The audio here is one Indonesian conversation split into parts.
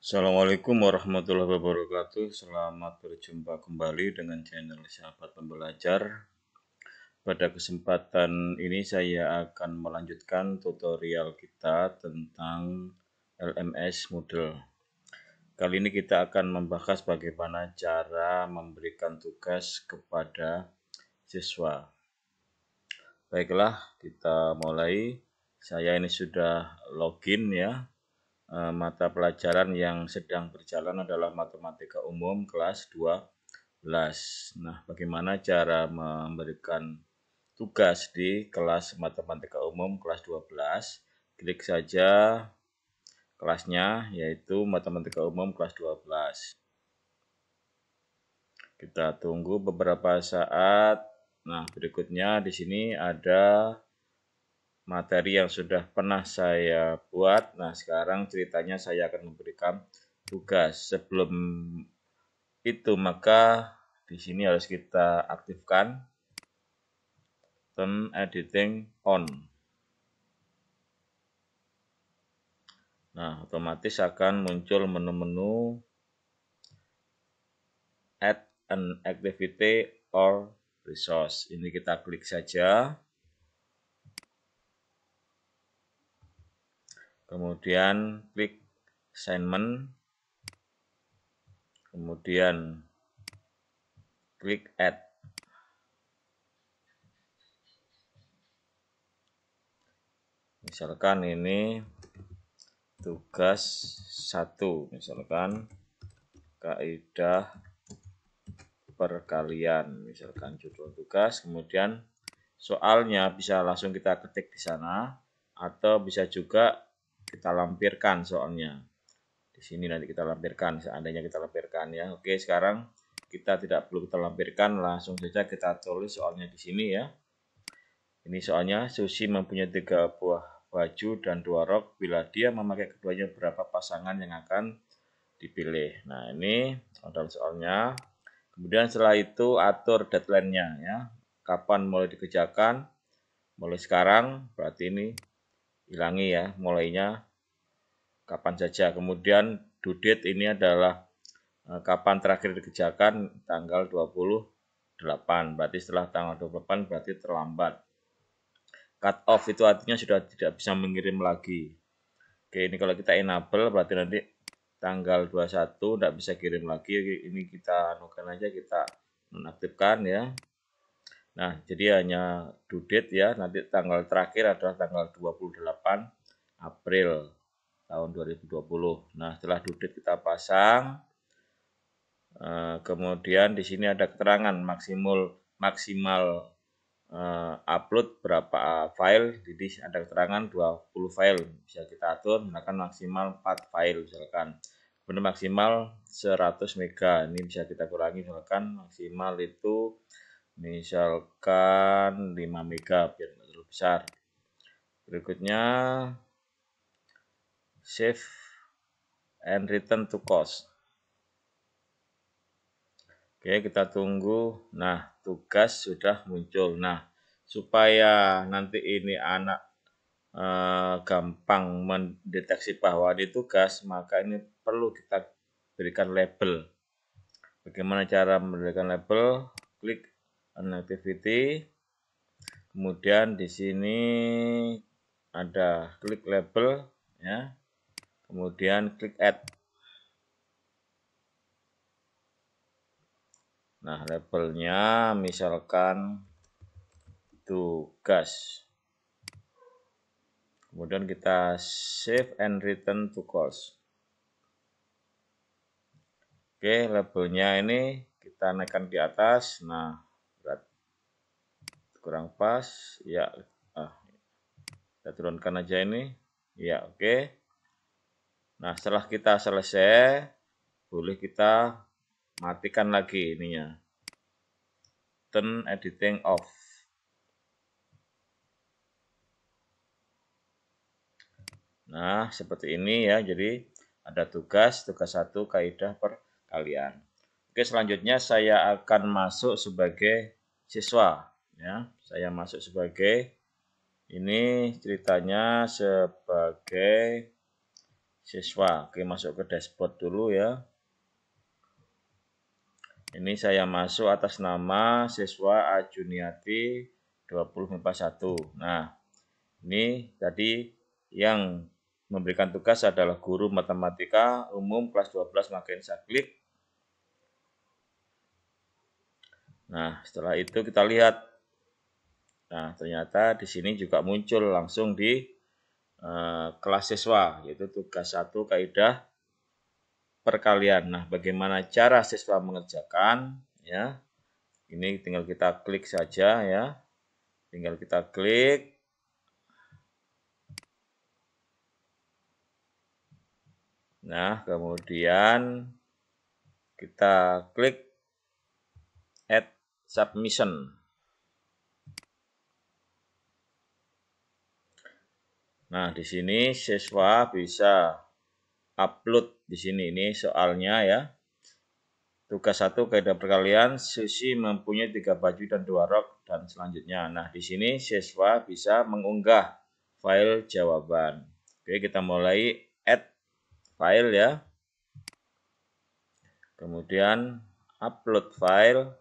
Assalamualaikum warahmatullahi wabarakatuh. Selamat berjumpa kembali dengan channel Sahabat Pembelajar. Pada kesempatan ini saya akan melanjutkan tutorial kita tentang LMS model. Kali ini kita akan membahas bagaimana cara memberikan tugas kepada siswa. Baiklah, kita mulai. Saya ini sudah login ya Eh, mata pelajaran yang sedang berjalan adalah matematika umum kelas 12. Nah, bagaimana cara memberikan tugas di kelas matematika umum kelas 12? Klik saja kelasnya yaitu matematika umum kelas 12. Kita tunggu beberapa saat. Nah, berikutnya di sini ada materi yang sudah pernah saya buat. Nah, sekarang ceritanya saya akan memberikan tugas. Sebelum itu, maka di sini harus kita aktifkan turn editing on. Nah, otomatis akan muncul menu-menu add an activity or resource. Ini kita klik saja. kemudian klik assignment, kemudian klik add. Misalkan ini tugas satu, misalkan kaidah perkalian, misalkan judul tugas, kemudian soalnya bisa langsung kita ketik di sana atau bisa juga kita lampirkan soalnya di sini nanti kita lampirkan seandainya kita lampirkan ya oke sekarang kita tidak perlu kita lampirkan langsung saja kita tulis soalnya di sini ya ini soalnya Susi mempunyai tiga buah baju dan dua rok bila dia memakai keduanya berapa pasangan yang akan dipilih nah ini soal soalnya kemudian setelah itu atur deadline-nya ya kapan mulai dikerjakan mulai sekarang berarti ini Hilangi ya, mulainya kapan saja. Kemudian due date ini adalah eh, kapan terakhir dikerjakan tanggal 28. Berarti setelah tanggal 28 berarti terlambat. Cut off itu artinya sudah tidak bisa mengirim lagi. Oke, ini kalau kita enable berarti nanti tanggal 21 tidak bisa kirim lagi. Ini kita anukan aja kita menaktifkan ya. Nah, jadi hanya due date ya, nanti tanggal terakhir adalah tanggal 28 April tahun 2020. Nah, setelah due date kita pasang, eh, kemudian di sini ada keterangan maksimal maksimal eh, upload berapa eh, file, jadi ada keterangan 20 file bisa kita atur menggunakan maksimal 4 file misalkan. Kemudian maksimal 100 mega, ini bisa kita kurangi misalkan maksimal itu misalkan 5 mega biar nggak terlalu besar berikutnya save and return to cost oke kita tunggu nah tugas sudah muncul nah supaya nanti ini anak eh, gampang mendeteksi bahwa ini tugas maka ini perlu kita berikan label bagaimana cara memberikan label klik connectivity kemudian di sini ada klik label ya kemudian klik add nah labelnya misalkan tugas kemudian kita save and return to course oke labelnya ini kita naikkan di atas nah kurang pas ya ah, kita turunkan aja ini ya oke okay. nah setelah kita selesai boleh kita matikan lagi ininya turn editing off nah seperti ini ya jadi ada tugas tugas satu kaidah kalian oke selanjutnya saya akan masuk sebagai siswa ya saya masuk sebagai ini ceritanya sebagai siswa oke masuk ke dashboard dulu ya ini saya masuk atas nama siswa Ajuniati 20 nah ini tadi yang memberikan tugas adalah guru matematika umum kelas 12 makin saya klik Nah, setelah itu kita lihat Nah, ternyata di sini juga muncul langsung di uh, kelas siswa, yaitu tugas satu kaidah perkalian. Nah, bagaimana cara siswa mengerjakan ya? Ini tinggal kita klik saja ya. Tinggal kita klik Nah, kemudian kita klik add submission. Nah, di sini siswa bisa upload di sini ini soalnya ya. Tugas satu kaidah perkalian, Susi mempunyai tiga baju dan dua rok dan selanjutnya. Nah, di sini siswa bisa mengunggah file jawaban. Oke, kita mulai add file ya. Kemudian upload file,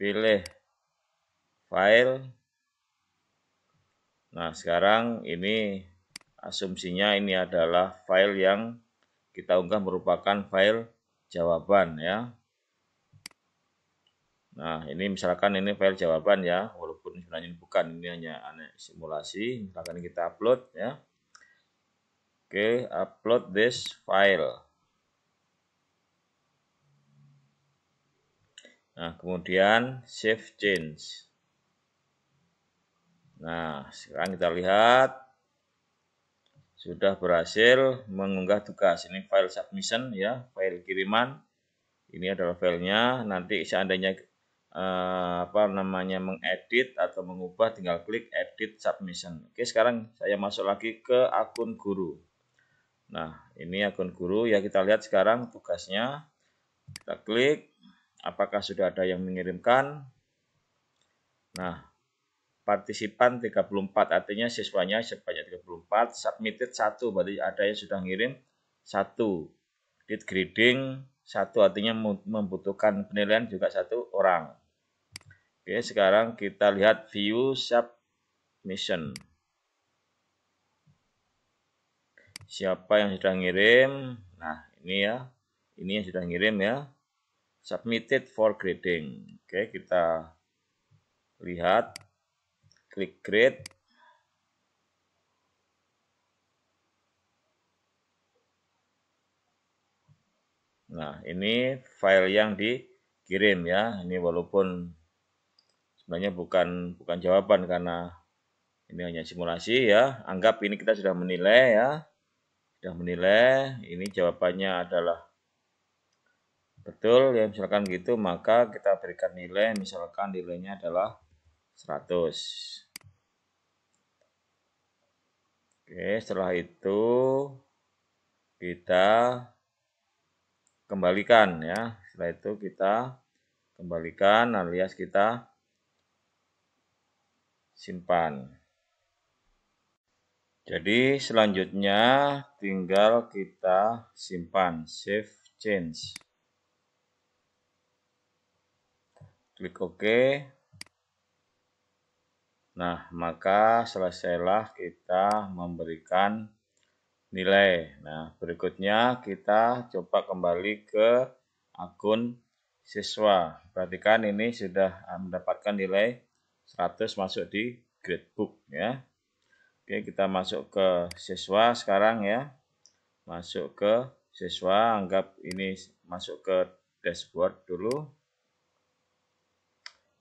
pilih file, Nah, sekarang ini asumsinya ini adalah file yang kita unggah merupakan file jawaban ya. Nah, ini misalkan ini file jawaban ya, walaupun sebenarnya bukan, ini hanya simulasi, misalkan kita upload ya. Oke, upload this file. Nah, kemudian save change. Nah, sekarang kita lihat sudah berhasil mengunggah tugas. Ini file submission ya, file kiriman. Ini adalah filenya. Nanti seandainya eh, apa namanya mengedit atau mengubah, tinggal klik edit submission. Oke, sekarang saya masuk lagi ke akun guru. Nah, ini akun guru ya kita lihat sekarang tugasnya. Kita klik apakah sudah ada yang mengirimkan. Nah, partisipan 34 artinya siswanya sebanyak 34 submitted 1 berarti ada yang sudah ngirim 1 did grading 1 artinya membutuhkan penilaian juga satu orang oke sekarang kita lihat view submission siapa yang sudah ngirim nah ini ya ini yang sudah ngirim ya submitted for grading oke kita lihat klik create Nah, ini file yang dikirim ya. Ini walaupun sebenarnya bukan bukan jawaban karena ini hanya simulasi ya. Anggap ini kita sudah menilai ya. Sudah menilai, ini jawabannya adalah betul ya misalkan gitu, maka kita berikan nilai misalkan nilainya adalah 100. Oke, setelah itu kita kembalikan ya. Setelah itu kita kembalikan alias kita simpan. Jadi selanjutnya tinggal kita simpan save change. Klik OK. Nah, maka selesailah kita memberikan nilai. Nah, berikutnya kita coba kembali ke akun siswa. Perhatikan ini sudah mendapatkan nilai 100 masuk di gradebook ya. Oke, kita masuk ke siswa sekarang ya. Masuk ke siswa, anggap ini masuk ke dashboard dulu.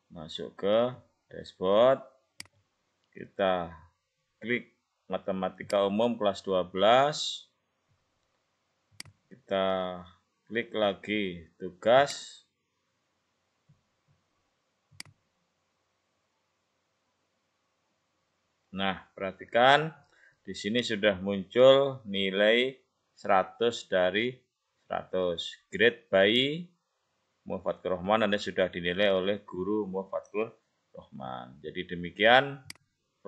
Masuk ke dashboard. Kita klik matematika umum kelas 12. Kita klik lagi tugas. Nah, perhatikan di sini sudah muncul nilai 100 dari 100. Grade by Muhammad Rohman Anda sudah dinilai oleh guru Muhammad Rohman. Jadi demikian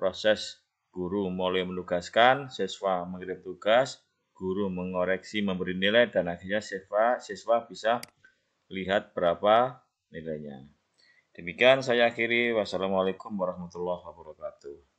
proses guru mulai menugaskan, siswa mengirim tugas, guru mengoreksi, memberi nilai, dan akhirnya siswa, siswa bisa lihat berapa nilainya. Demikian saya akhiri. Wassalamualaikum warahmatullahi wabarakatuh.